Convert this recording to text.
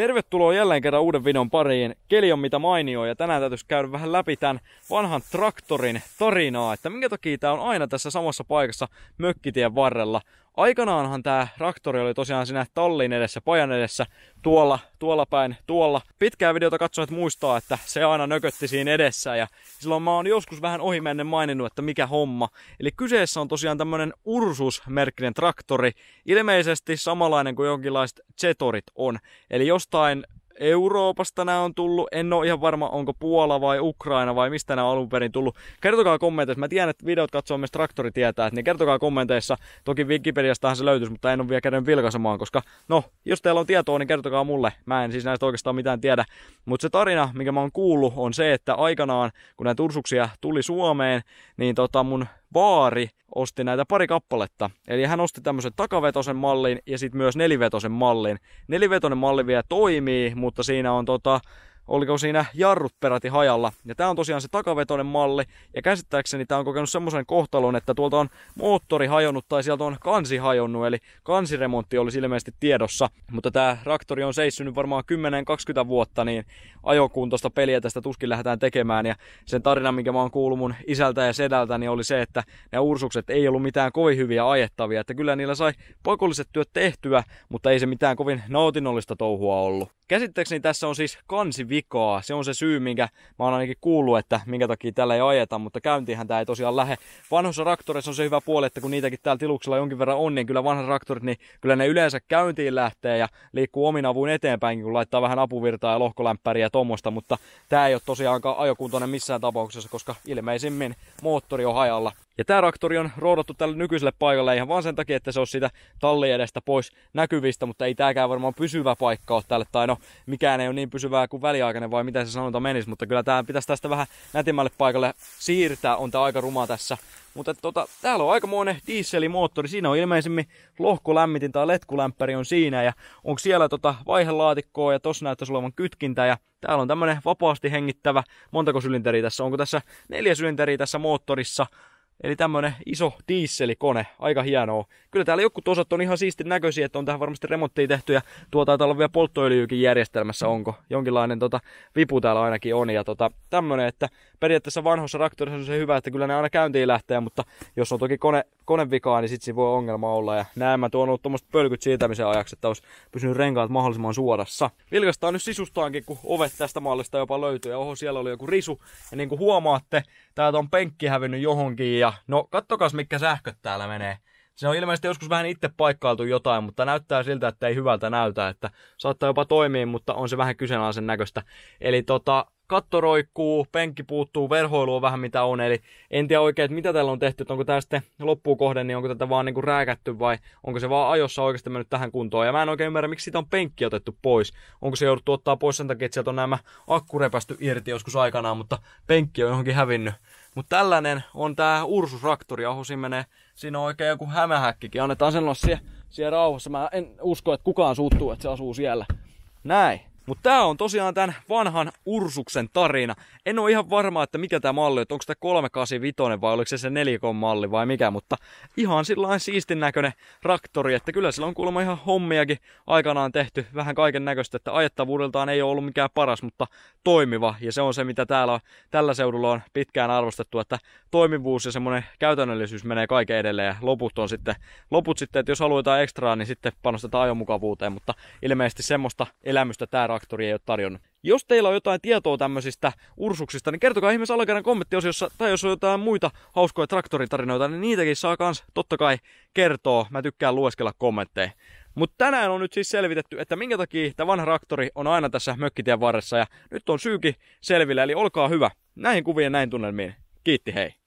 Tervetuloa jälleen kerran uuden videon pariin. Keli on mitä mainio ja tänään täytyisi käydä vähän läpi tämän vanhan traktorin tarinaa, että minkä takia tämä on aina tässä samassa paikassa mökkitien varrella. Aikanaanhan tämä traktori oli tosiaan siinä tallin edessä, pajan edessä, tuolla, tuolla päin, tuolla. Pitkää videota että muistaa, että se aina nökötti siinä edessä ja silloin mä oon joskus vähän ohimennen maininnut, että mikä homma. Eli kyseessä on tosiaan tämmönen Ursus-merkkinen traktori, ilmeisesti samanlainen kuin jonkinlaiset Zetorit on. Eli jostain Euroopasta nämä on tullut. En ole ihan varma, onko Puola vai Ukraina vai mistä nämä on alun perin tullut. Kertokaa kommenteissa. Mä tiedän, että videot katsoo myös traktori tietää, että niin kertokaa kommenteissa. Toki Wikipediastahan se löytyisi, mutta en ole vielä käynyt vilkaisemaan, koska no, jos teillä on tietoa, niin kertokaa mulle. Mä en siis näistä oikeastaan mitään tiedä. Mutta se tarina, minkä mä oon kuullut, on se, että aikanaan, kun näitä tursuksia tuli Suomeen, niin tota mun baari osti näitä pari kappaletta. Eli hän osti tämmöisen takavetosen mallin ja sitten myös nelivetosen mallin. Nelivetonen malli vielä toimii, mutta siinä on tota, oliko siinä jarrut peräti hajalla. Ja tämä on tosiaan se takavetoinen malli, ja käsittääkseni tämä on kokenut semmoisen kohtalon, että tuolta on moottori hajonnut tai sieltä on kansi hajonnut, eli kansiremontti oli ilmeisesti tiedossa. Mutta tämä traktori on seissynyt varmaan 10-20 vuotta, niin ajokuntoista peliä tästä tuskin lähdetään tekemään, ja sen tarina, minkä mä oon kuullut mun isältä ja sedältä, niin oli se, että ne ursukset ei ollut mitään kovin hyviä ajettavia, että kyllä niillä sai pakolliset työt tehtyä, mutta ei se mitään kovin nautinnollista touhua ollut. Käsittääkseni tässä on siis kansi vikaa. Se on se syy, minkä mä oon ainakin kuullut, että minkä takia tällä ei ajeta, mutta käyntihän tämä ei tosiaan lähe. Vanhoissa raktoreissa on se hyvä puoli, että kun niitäkin täällä tiluksella jonkin verran on, niin kyllä vanhat raktorit, niin kyllä ne yleensä käyntiin lähtee ja liikkuu omin avuin eteenpäin, kun laittaa vähän apuvirtaa ja lohkolämpäriä ja tommosta, mutta tämä ei ole tosiaankaan ajokuntoinen missään tapauksessa, koska ilmeisimmin moottori on hajalla. Ja tämä traktori on roodattu tälle nykyiselle paikalle ihan vaan sen takia, että se on siitä talli edestä pois näkyvistä, mutta ei tääkään varmaan pysyvä paikka ole tälle. Tai no, mikään ei ole niin pysyvää kuin väliaikainen vai mitä se sanonta menisi, mutta kyllä tämä pitäisi tästä vähän nätimmälle paikalle siirtää. On tämä aika ruma tässä. Mutta tota, täällä on aikamoinen dieselimoottori. Siinä on ilmeisimmin lohkolämmitin tai letkulämpäri on siinä. Ja on siellä tota vaihelaatikkoa ja tossa näyttäisi olevan kytkintä. Ja täällä on tämmönen vapaasti hengittävä, montako sylinteriä tässä, onko tässä neljä sylinteriä tässä moottorissa. Eli tämmönen iso diisselikone, aika hienoa. Kyllä täällä jotkut osat on ihan siistin näköisiä, että on tähän varmasti remonttia tehty ja tuo taitaa olla vielä polttoöljyykin järjestelmässä, onko. Jonkinlainen tota, vipu täällä ainakin on ja tota, tämmönen, että periaatteessa vanhassa raktorissa on se hyvä, että kyllä ne aina käyntiin lähtee, mutta jos on toki kone konevikaa, niin sitten siinä voi ongelma olla. Ja näin mä tuon ollut tuommoista pölkyt siirtämisen ajaksi, että olisi pysynyt renkaat mahdollisimman suorassa. Vilkastaan nyt sisustaankin, kun ovet tästä mallista jopa löytyy. Ja oho, siellä oli joku risu. Ja niin kuin huomaatte, täältä on penkki hävinnyt johonkin. Ja no, kattokas mikä sähköt täällä menee. Se on ilmeisesti joskus vähän itse paikkailtu jotain, mutta näyttää siltä, että ei hyvältä näytä, että saattaa jopa toimia, mutta on se vähän kyseenalaisen näköistä. Eli tota, katto roikkuu, penkki puuttuu, on vähän mitä on, eli en tiedä oikein, että mitä täällä on tehty, että onko tämä sitten loppuun kohden, niin onko tätä vaan niinku rääkätty vai onko se vaan ajossa oikeasti mennyt tähän kuntoon, ja mä en oikein ymmärrä, miksi siitä on penkki otettu pois, onko se jouduttu ottaa pois sen takia, että sieltä on nämä akkurepästy irti joskus aikanaan, mutta penkki on johonkin hävinnyt. Mutta tällainen on tämä Ursus Raktori, ja siinä menee, siinä on oikein joku hämähäkkikin, annetaan sen olla siellä, siellä rauhassa, mä en usko, että kukaan suuttuu, että se asuu siellä. Näin. Mutta tämä on tosiaan tämän vanhan Ursuksen tarina. En ole ihan varma, että mikä tämä malli on, onko tämä 385 vai oliko se se nelikon malli vai mikä, mutta ihan sillain siistin näköinen raktori, että kyllä sillä on kuulemma ihan hommiakin aikanaan tehty vähän kaiken näköistä, että ajettavuudeltaan ei ole ollut mikään paras, mutta toimiva ja se on se, mitä täällä on, tällä seudulla on pitkään arvostettu, että toimivuus ja semmoinen käytännöllisyys menee kaiken edelleen ja loput on sitten, loput sitten, että jos jotain ekstraa, niin sitten panostetaan ajomukavuuteen, mutta ilmeisesti semmoista elämystä tämä Factory ei ole tarjonnut. Jos teillä on jotain tietoa tämmöisistä ursuksista, niin kertokaa ihmeessä alakerran kommenttiosiossa, tai jos on jotain muita hauskoja traktoritarinoita, niin niitäkin saa kans totta kai kertoa. Mä tykkään lueskella kommentteja. Mutta tänään on nyt siis selvitetty, että minkä takia tämä vanha traktori on aina tässä mökkitien varressa, ja nyt on syyki selville, eli olkaa hyvä. Näihin kuviin ja näin tunnelmiin. Kiitti, hei!